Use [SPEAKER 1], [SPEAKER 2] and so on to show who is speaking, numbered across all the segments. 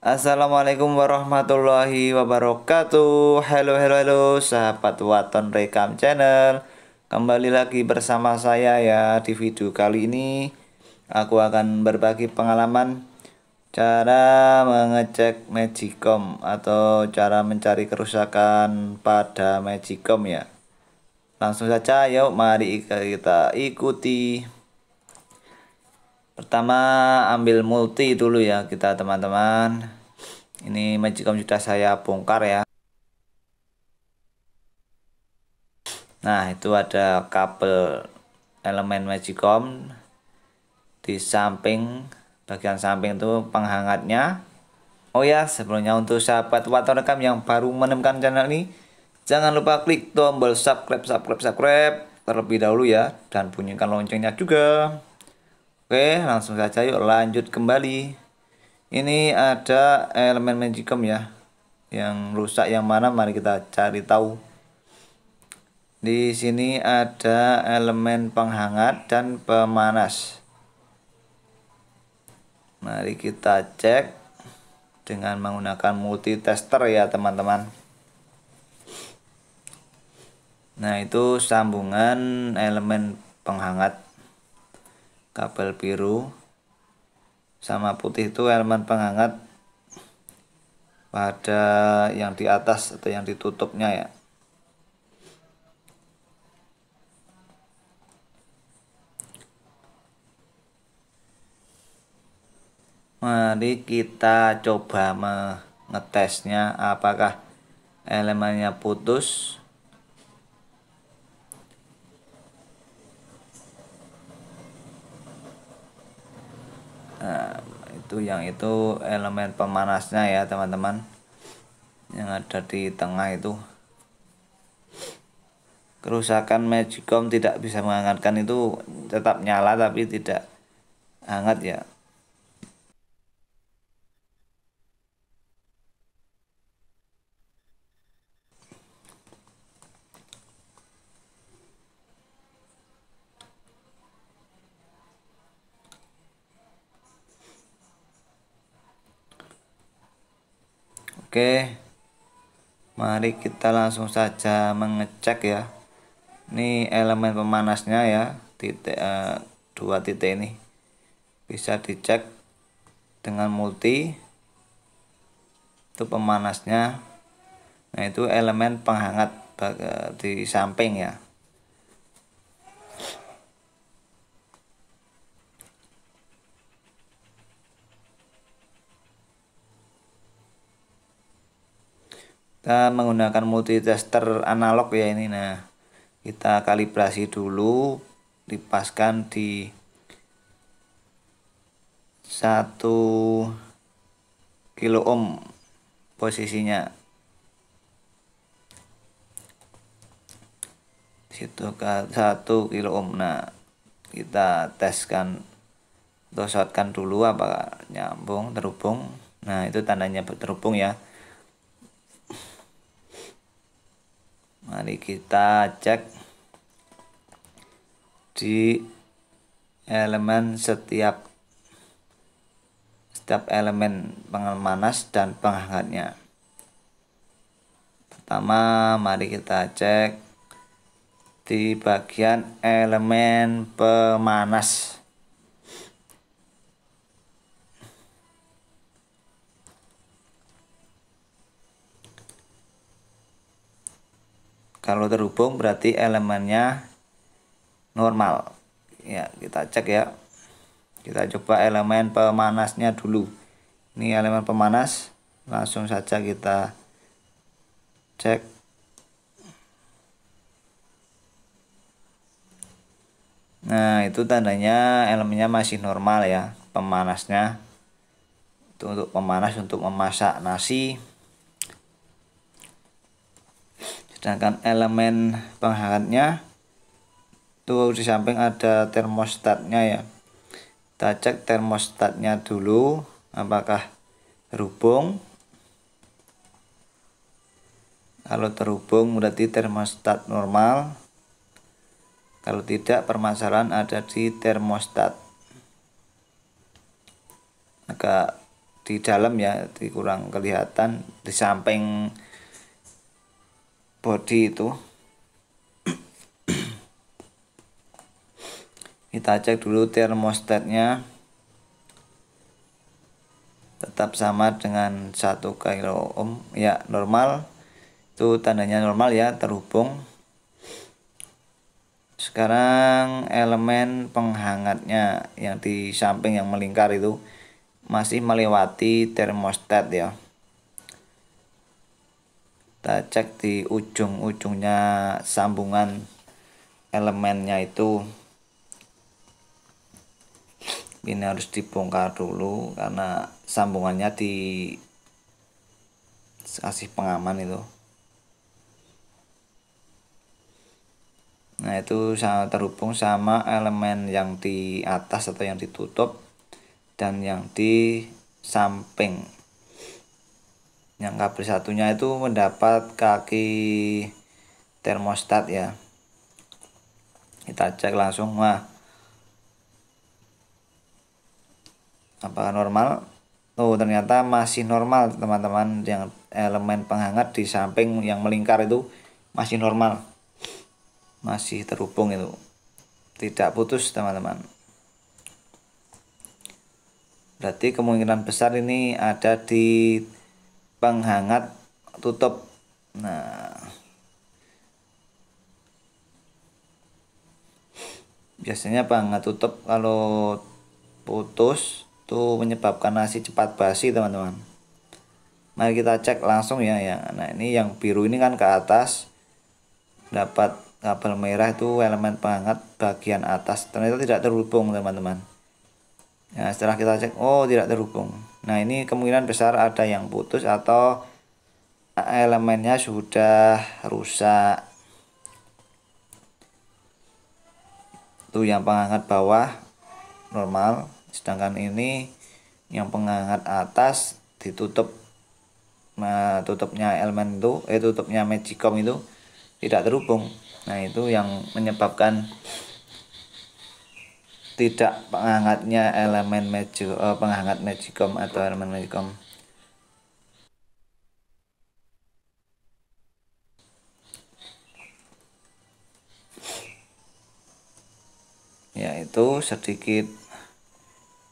[SPEAKER 1] Assalamualaikum warahmatullahi wabarakatuh Halo halo halo sahabat Waton Rekam Channel Kembali lagi bersama saya ya di video kali ini Aku akan berbagi pengalaman Cara mengecek Magicom Atau cara mencari kerusakan pada Magicom ya Langsung saja yuk mari kita ikuti pertama ambil multi dulu ya kita teman-teman ini magicom sudah saya bongkar ya nah itu ada kabel elemen magicom di samping bagian samping itu penghangatnya oh ya sebelumnya untuk sahabat water rekam yang baru menemukan channel ini jangan lupa klik tombol subscribe subscribe subscribe terlebih dahulu ya dan bunyikan loncengnya juga Oke, langsung saja yuk lanjut kembali. Ini ada elemen magicom ya. Yang rusak yang mana mari kita cari tahu. Di sini ada elemen penghangat dan pemanas. Mari kita cek dengan menggunakan multitester ya teman-teman. Nah, itu sambungan elemen penghangat kabel biru sama putih itu elemen penghangat pada yang di atas atau yang ditutupnya ya Mari kita coba mengetesnya apakah elemennya putus itu yang itu elemen pemanasnya ya teman-teman yang ada di tengah itu kerusakan magicom tidak bisa menghangatkan itu tetap nyala tapi tidak hangat ya Oke Mari kita langsung saja mengecek ya Ini elemen pemanasnya ya titik uh, dua titik ini bisa dicek dengan multi itu pemanasnya nah itu elemen penghangat eh, di samping ya kita menggunakan multitester analog ya ini nah kita kalibrasi dulu dipaskan di satu kilo ohm posisinya situ ke satu kilo ohm nah kita teskan atau dulu apakah nyambung terhubung nah itu tandanya terhubung ya mari kita cek di elemen setiap setiap elemen pengemanas dan penghangatnya pertama mari kita cek di bagian elemen pemanas kalau terhubung berarti elemennya normal ya kita cek ya kita coba elemen pemanasnya dulu ini elemen pemanas langsung saja kita cek nah itu tandanya elemennya masih normal ya pemanasnya itu untuk pemanas untuk memasak nasi sedangkan elemen penghangatnya tuh di samping ada termostatnya ya kita cek termostatnya dulu apakah terhubung kalau terhubung berarti termostat normal kalau tidak permasalahan ada di termostat agak di dalam ya di kurang kelihatan di samping body itu kita cek dulu termostatnya tetap sama dengan 1 kilo ohm ya normal itu tandanya normal ya terhubung sekarang elemen penghangatnya yang di samping yang melingkar itu masih melewati termostat ya kita cek di ujung-ujungnya sambungan elemennya itu ini harus dibongkar dulu karena sambungannya di kasih pengaman itu nah itu sangat terhubung sama elemen yang di atas atau yang ditutup dan yang di samping yang kabel satunya itu mendapat kaki termostat ya kita cek langsung wah apakah normal Oh ternyata masih normal teman-teman yang elemen penghangat di samping yang melingkar itu masih normal masih terhubung itu tidak putus teman-teman berarti kemungkinan besar ini ada di penghangat tutup nah biasanya penghangat tutup kalau putus tuh menyebabkan nasi cepat basi teman-teman mari kita cek langsung ya ya nah ini yang biru ini kan ke atas dapat kabel merah itu elemen penghangat bagian atas ternyata tidak terhubung teman-teman nah setelah kita cek oh tidak terhubung Nah ini kemungkinan besar ada yang putus atau eh, elemennya sudah rusak. Itu yang penghangat bawah normal, sedangkan ini yang penghangat atas ditutup nah, tutupnya elemen itu eh tutupnya magicom itu tidak terhubung. Nah, itu yang menyebabkan tidak penghangatnya elemen meju oh, penghangat magicom atau elemen magicom yaitu sedikit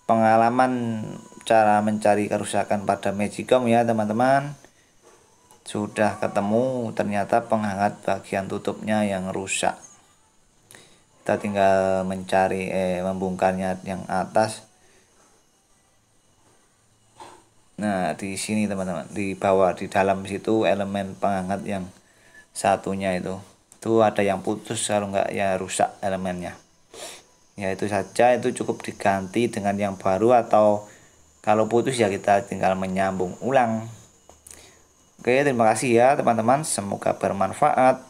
[SPEAKER 1] pengalaman cara mencari kerusakan pada magicom ya teman-teman sudah ketemu ternyata penghangat bagian tutupnya yang rusak kita tinggal mencari eh membongkarnya yang atas nah di sini teman-teman di bawah di dalam situ elemen penghangat yang satunya itu itu ada yang putus kalau enggak ya rusak elemennya ya itu saja itu cukup diganti dengan yang baru atau kalau putus ya kita tinggal menyambung ulang Oke, terima kasih ya teman-teman. Semoga bermanfaat.